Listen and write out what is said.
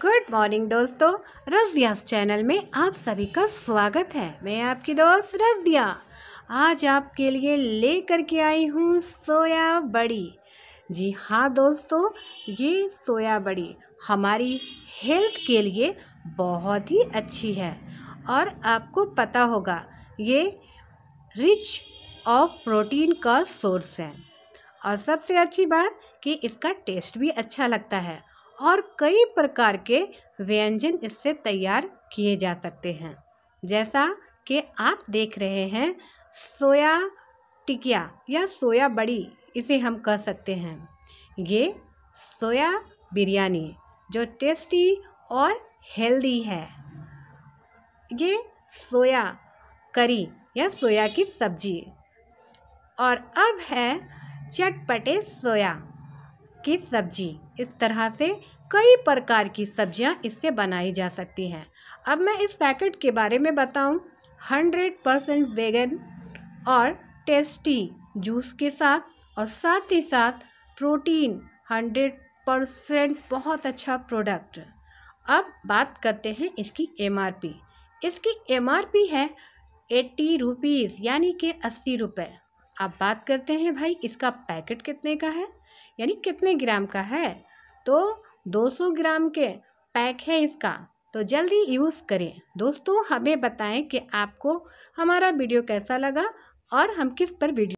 good morning दोस्तों Razia channel में आप सभी का स्वागत है मैं आपकी दोस्त रजिया आज आपके लिए ले कर के आई हूँ सोया बड़ी जी हाँ दोस्तों ये सोया बड़ी हमारी हेल्थ के लिए बहुत ही अच्छी है और आपको पता होगा ये रिच ऑफ प्रोटीन का सोर्स है और सबसे अच्छी बात कि इसका टेस्ट भी अच्छा लगता है और कई प्रकार के व्यंजन इससे तैयार किए जा सकते हैं जैसा कि आप देख रहे हैं सोया टिकिया या सोया बड़ी इसे हम कह सकते हैं ये सोया बिरयानी जो टेस्टी और हेल्दी है ये सोया करी या सोया की सब्जी और अब है चटपटे सोया की सब्जी इस तरह से कई प्रकार की सब्जियां इससे बनाई जा सकती हैं अब मैं इस पैकेट के बारे में बताऊं हंड्रेड परसेंट वेगन और टेस्टी जूस के साथ और साथ ही साथ प्रोटीन हंड्रेड परसेंट बहुत अच्छा प्रोडक्ट अब बात करते हैं इसकी एमआरपी इसकी एमआरपी है एट्टी रुपीज़ यानी कि अस्सी रुपये अब बात करते हैं भाई इसका पैकेट कितने का है यानी कितने ग्राम का है तो 200 ग्राम के पैक है इसका तो जल्दी यूज़ करें दोस्तों हमें बताएं कि आपको हमारा वीडियो कैसा लगा और हम किस पर वीडियो